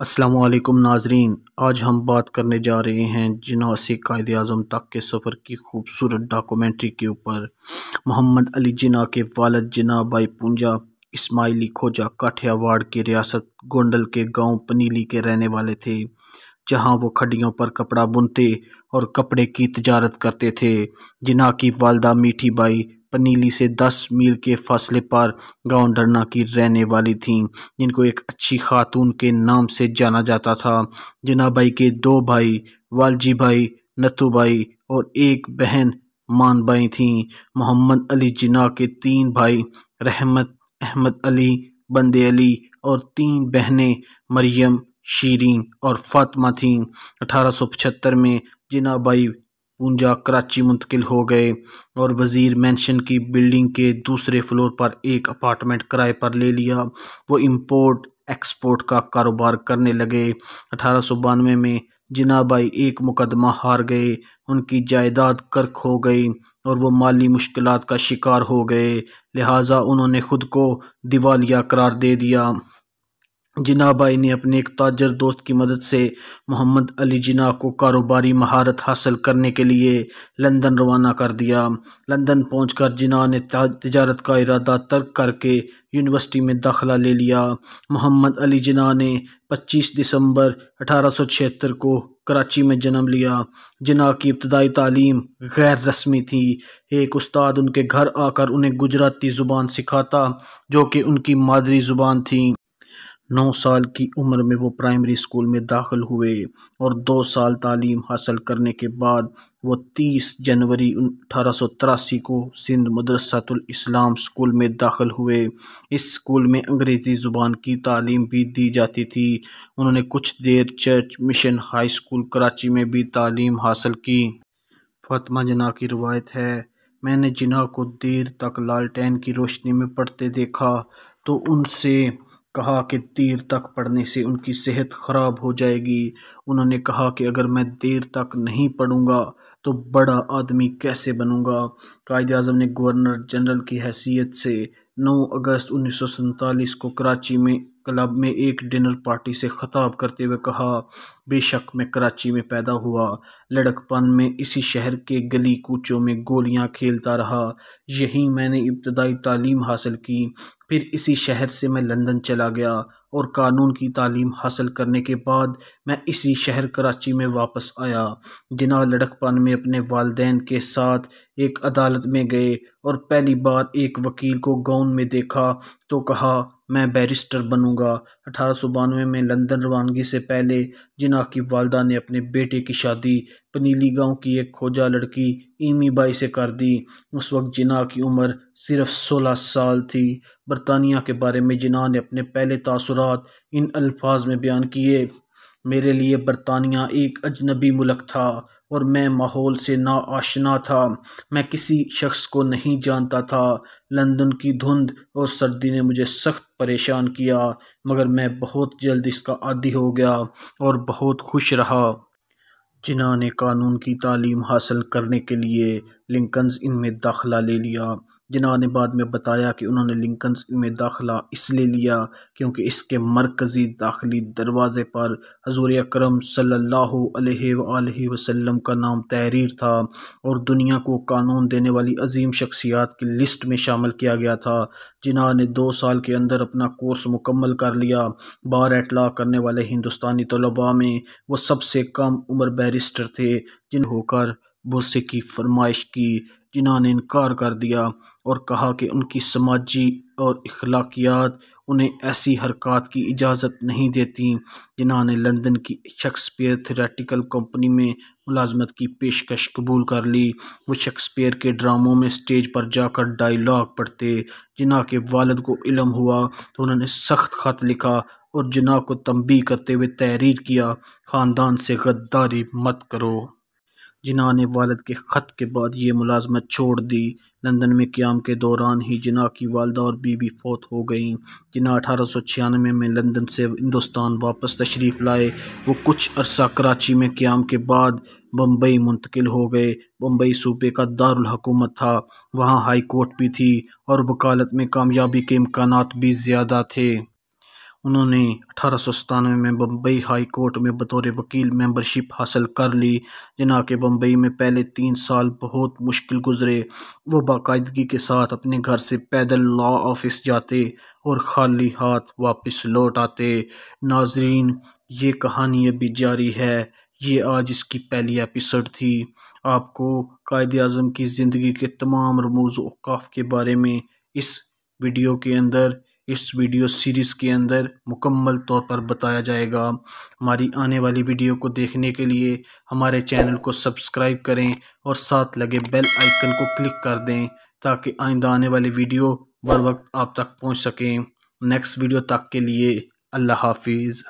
असलकुम नाजरीन आज हम बात करने जा रहे हैं जिना से कायद अजम तक के सफ़र की खूबसूरत डॉक्यूमेंट्री के ऊपर मोहम्मद अली जिना के वालद जिना बाई पूजा इस्माइली खोजा काठियावाड़ के रियासत गोंडल के गांव पनीली के रहने वाले थे जहाँ वो खड्डियों पर कपड़ा बुनते और कपड़े की तजारत करते थे जिना की वालदा मीठी बाई पनीली से दस मील के फासले पर गांव डरना की रहने वाली थीं जिनको एक अच्छी खातून के नाम से जाना जाता था बाई के दो भाई वालजी भाई नतू भाई और एक बहन मान बाई थीं मोहम्मद अली जिना के तीन भाई रहमत अहमद अली बंदे अली और तीन बहनें मरियम शीरें और फातमा थीं अठारह में जिनाबाई पूंजा कराची मुंतकिल हो गए और वज़ीर मैंशन की बिल्डिंग के दूसरे फ्लोर पर एक अपार्टमेंट किराए पर ले लिया वो इंपोर्ट एक्सपोर्ट का कारोबार करने लगे अठारह में जिनाबाई एक मुकदमा हार गए उनकी जायदाद कर्क हो गई और वो माली मुश्किल का शिकार हो गए लिहाजा उन्होंने ख़ुद को दिवालिया करार दे दिया जिना भाई ने अपने एक ताजर दोस्त की मदद से मोहम्मद अली जिना को कारोबारी महारत हासिल करने के लिए लंदन रवाना कर दिया लंदन पहुंचकर जिना ने तजारत का इरादा तर्क करके यूनिवर्सिटी में दाखला ले लिया मोहम्मद अली जिना ने 25 दिसंबर अठारह को कराची में जन्म लिया जिना की इब्तदाई तालीम गैर रस्मी थी एक उस्ताद उनके घर आकर उन्हें गुजराती ज़ुबान सिखाता जो कि उनकी मादरी ज़ुबान थी नौ साल की उम्र में वो प्राइमरी स्कूल में दाखिल हुए और दो साल तालीम हासिल करने के बाद वो तीस जनवरी अठारह को सिंध मदरसतुल इस्लाम स्कूल में दाखिल हुए इस स्कूल में अंग्रेज़ी ज़ुबान की तालीम भी दी जाती थी उन्होंने कुछ देर church mission high school Karachi में भी तालीम हासिल की फातमा जना की रवायत है मैंने जिना को देर तक लालटेन की रोशनी में पढ़ते देखा तो उनसे कहा कि देर तक पढ़ने से उनकी सेहत ख़राब हो जाएगी उन्होंने कहा कि अगर मैं देर तक नहीं पढ़ूंगा तो बड़ा आदमी कैसे बनूंगा कायद अजम ने गवर्नर जनरल की हैसियत से नौ अगस्त उन्नीस सौ सैंतालीस को कराची में क्लब में एक डिनर पार्टी से खताब करते हुए कहा बेशक मैं कराची में पैदा हुआ लड़कपन में इसी शहर के गली कूचों में गोलियां खेलता रहा यहीं मैंने इब्तदाई तालीम हासिल की फिर इसी शहर से मैं लंदन चला गया और कानून की तालीम हासिल करने के बाद मैं इसी शहर कराची में वापस आया जिना लड़कपन में अपने वालदेन के साथ एक अदालत में गए और पहली बार एक वकील को गौन लंदन में देखा तो कहा मैं बैरिस्टर बनूंगा अठारह में लंदन रवानगी से पहले जिना की वालदा ने अपने बेटे की शादी पनीली गांव की एक खोजा लड़की ईमी बाई से कर दी उस वक्त जिना की उम्र सिर्फ 16 साल थी बरतानिया के बारे में जिना ने अपने पहले तासुरात इन अल्फाज में बयान किए मेरे लिए बरतानिया एक अजनबी मुल्क था और मैं माहौल से ना आशना था मैं किसी शख्स को नहीं जानता था लंदन की धुंध और सर्दी ने मुझे सख्त परेशान किया मगर मैं बहुत जल्द इसका आदि हो गया और बहुत खुश रहा जिन्होंने कानून की तालीम हासिल करने के लिए लिंकन्स इन में दाखिला ले लिया जिन्हों ने बाद में बताया कि उन्होंने लिंकन्स इन में दाखिला इसलिए लिया क्योंकि इसके मरकज़ी दाखिली दरवाज़े पर हजूर अक्रम सल्लाम का नाम तहरीर था और दुनिया को कानून देने वाली अजीम शख्सियात की लिस्ट में शामिल किया गया था ने दो साल के अंदर अपना कोर्स मुकम्मल कर लिया बार एटला करने वाले हिंदुस्तानी तलबा में वह सबसे कम उम्र बैरिस्टर थे जिन होकर भूसे की फरमाइश की जिन्होंने इनकार कर दिया और कहा कि उनकी समाजी और अखलाकियात उन्हें ऐसी हरकत की इजाज़त नहीं देती जिन्होंने लंदन की शक्सपियर थेटिकल कंपनी में मुलाजमत की पेशकश कबूल कर ली वो शेक्सपियर के ड्रामों में स्टेज पर जाकर डायलॉग पढ़ते जिना के वालद को इलम हुआ तो उन्होंने सख्त खत लिखा और जिना को तंबी करते हुए तहरीर किया ख़ानदान से गद्दारी मत करो जिना ने वालद के ख़त के बाद ये मुलाजमत छोड़ दी लंदन में क़्याम के दौरान ही जिना की वालदा और बीवी फौत हो गई जिना अठारह सौ छियानवे में लंदन से हिंदुस्तान वापस तशरीफ़ लाए वो कुछ अरसा कराची में क़्याम के बाद बम्बई मुंतकिल हो गए बम्बई सूबे का दारकूमत था वहाँ हाई कोर्ट भी थी और वकालत में कामयाबी के इम्कान भी ज़्यादा थे उन्होंने अठारह में बम्बई हाई कोर्ट में बतौर वकील मेंबरशिप हासिल कर ली जिना के बम्बई में पहले तीन साल बहुत मुश्किल गुजरे वो बाकायदगी के साथ अपने घर से पैदल लॉ ऑफिस जाते और खाली हाथ वापस लौट आते नाजरीन ये कहानी अभी जारी है ये आज इसकी पहली एपिसोड थी आपको कायद अज़म की ज़िंदगी के तमाम रमूज अवकाफ़ के बारे में इस वीडियो के अंदर इस वीडियो सीरीज़ के अंदर मुकम्मल तौर पर बताया जाएगा हमारी आने वाली वीडियो को देखने के लिए हमारे चैनल को सब्सक्राइब करें और साथ लगे बेल आइकन को क्लिक कर दें ताकि आइंदा आने वाली वीडियो बर वक्त आप तक पहुंच सकें नेक्स्ट वीडियो तक के लिए अल्लाह हाफिज़